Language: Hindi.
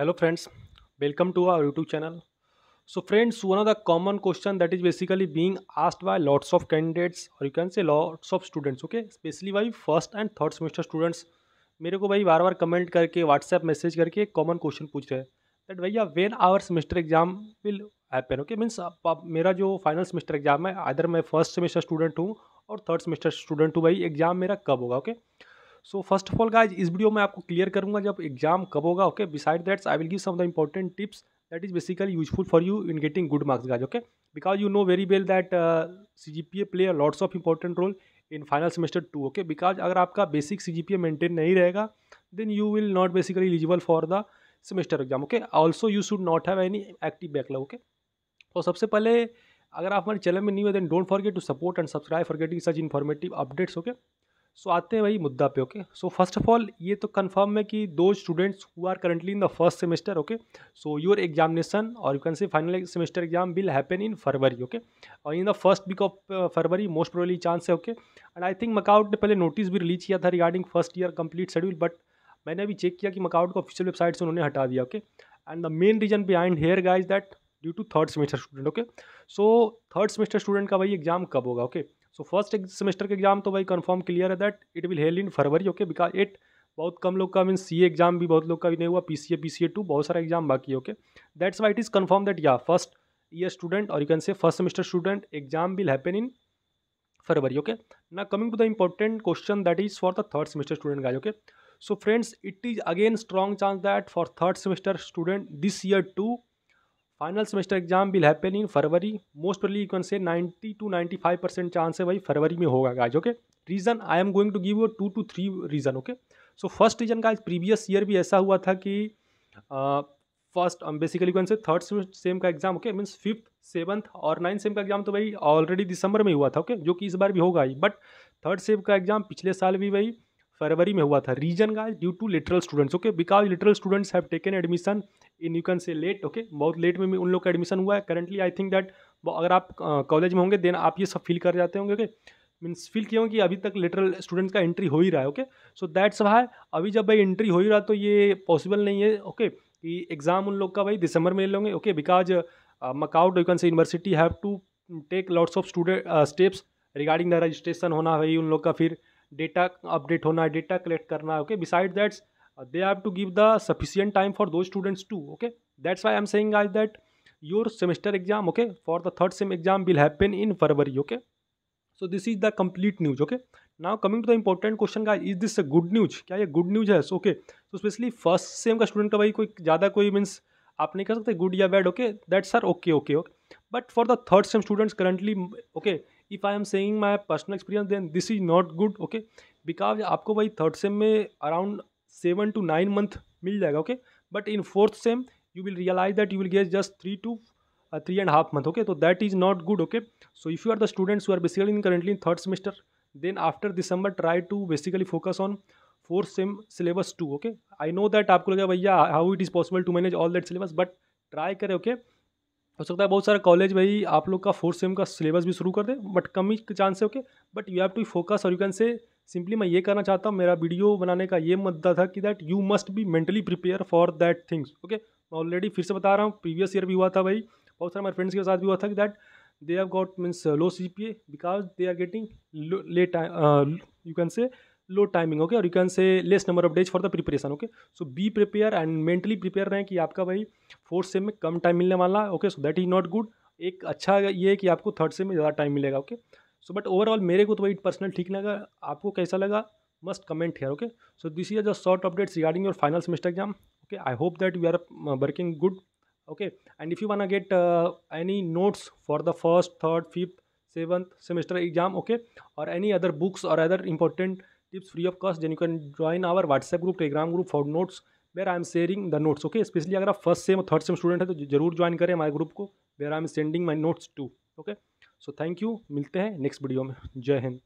Hello friends welcome to our YouTube channel so friends one of the common question that is basically being asked by lots of candidates और you can say lots of students okay specially by first and third semester students मेरे को भाई बार बार कमेंट करके व्हाट्सएप मैसेज करके एक कॉमन क्वेश्चन पूछ रहे हैं दैट भैया when our semester exam will happen okay means मेरा जो फाइनल सेमेस्टर एग्जाम है अदर मैं फर्स्ट सेमेस्टर स्टूडेंट हूँ और थर्ड सेमेस्टर स्टूडेंट हूँ भाई एग्जाम मेरा कब होगा okay okay? So first of all guys इस वीडियो में आपको क्लियर करूंगा जब एग्जाम कब होगा okay beside that's I will give some the important tips that is basically useful for you in getting good marks guys okay because you know very well that C G P A play lots of important role in final semester too okay because अगर आपका बेसिक सी जी पी ए मेंटेन नहीं रहेगा then you will not basically eligible for the semester exam okay also you should not have any active backlog okay तो सबसे पहले अगर आप हमारे चैनल में नहीं हो then don't forget to support and subscribe for getting such informative updates okay so आते हैं भाई मुद्दा पे okay so first of all ये तो कन्फर्म है कि दो students who are currently in the first semester okay so your examination और you can say final semester exam will happen in February okay और in the first week of February most probably chance है okay and I think MAKAUT ने पहले नोटिस भी रिलीज किया था regarding first year complete schedule but मैंने अभी चेक किया कि मकाउट को ऑफिशियल वेबसाइट से उन्होंने हटा दिया okay and the main reason behind here guys that due to third semester student okay so third semester student का भाई एग्जाम कब होगा okay okay? So first semester के एग्जाम तो भाई कंफर्म क्लियर है that it will held in February okay because it बहुत कम लोग का मीन सी एग्जाम भी बहुत लोग का भी नहीं हुआ P C A P C A too बहुत सारा एग्जाम बाकी है okay that's why it is confirm that या फर्स्ट ईयर स्टूडेंट और you can say first semester student exam will happen in February okay ना coming to the important question that is for the third semester student guys okay so friends it is again strong chance that for third semester student this year to final semester exam will happen in February most probably you can say 90 to 95 percent chance है भाई फरवरी में होगा guys okay reason I am going to give you two to three reason okay so first reason का प्रीवियस ईयर भी ऐसा हुआ था कि first basically can say third sem का exam okay means fifth seventh और नाइन्थ सेम का एग्जाम तो भाई ऑलरेडी दिसंबर में हुआ था ओके okay? जो कि इस बार भी होगा ही बट थर्ड सेम का एग्जाम पिछले साल भी भाई फरवरी में हुआ था रीजन का due to lateral students okay because lateral students have taken admission in you can say late okay बहुत लेट में भी उन लोग का एडमिशन हुआ है करंटली आई थिंक दैट अगर आप कॉलेज uh, में होंगे देन आप ये सब फील कर जाते होंगे ओके मीन्स फील किए होंगे कि अभी तक लिटरल स्टूडेंट्स का एंट्री हो ही रहा है ओके सो दैट्स वाई अभी जब भाई एंट्री हो ही रहा तो ये पॉसिबल नहीं है ओके कि एग्ज़ाम उन लोग का भाई दिसंबर में ले लेंगे okay because MAKAUT you can say university have to take lots of student steps regarding the registration होना भाई उन लोग का फिर डेटा अपडेट होना डेटा कलेक्ट करना okay beside that's they have to give the sufficient time for दो students too okay that's why I am saying I that your semester exam okay for the third sem exam will happen in February okay so this is the complete news okay now coming to the important question का is this a good news क्या ये गुड न्यूज है okay so specially first sem का स्टूडेंट का भाई कोई ज़्यादा कोई मीन्स आप नहीं कह सकते गुड या bad okay that's are okay okay okay but for the third sem students currently okay if I am saying my personal experience then this is not good okay because आपको भाई थर्ड सेम में around seven to nine month मिल जाएगा okay but in fourth sem you will realise that you will get just three to three and half month okay तो that is not good okay so if you are the students you are basically in currently third semester then after December try to basically focus on fourth sem syllabus too okay I know that आपको लगेगा भैया how it is possible to manage all that syllabus but try करें ओके okay? हो सकता है बहुत सारे कॉलेज भाई आप लोग का फोर्थ सेम का सिलेबस भी शुरू कर दे बट कम ही चांस है okay but you have to focus और यू कैन से सिंपली मैं ये करना चाहता हूँ मेरा वीडियो बनाने का ये मुद्दा था कि that you must be mentally prepare for that things okay मैं ऑलरेडी फिर से बता रहा हूँ प्रीवियस ईयर भी हुआ था भाई बहुत सारे मेरे फ्रेंड्स के साथ भी हुआ था कि that they have got means low C P A because they are getting late you can say low timing okay और you can say less number of days for the preparation okay so be prepare and mentally prepare रहें कि आपका भाई फोर्थ सेम में कम टाइम मिलने वाला है okay so that is not good एक अच्छा ये है कि आपको थर्ड सेम में ज़्यादा टाइम मिलेगा ओके सो बट ओवरऑल मेरे को तो भाई पर्सनल ठीक लगा आपको कैसा लगा must comment here okay so this is a short updates regarding your final semester exam okay I hope that we are working good okay and if you wanna get any notes for the first third fifth seventh semester exam okay और एनी अदर बुक्स और other important tips free of cost then you can join our whatsapp group telegram group for notes where i am sharing the notes okay specially अगर आप फर्स्ट सेम और थर्ड सेम स्टूडेंट है तो जरूर ज्वाइन करें हमारे ग्रुप को where I am sending my notes to okay so thank you मिलते हैं नेक्स्ट वीडियो में जय हिंद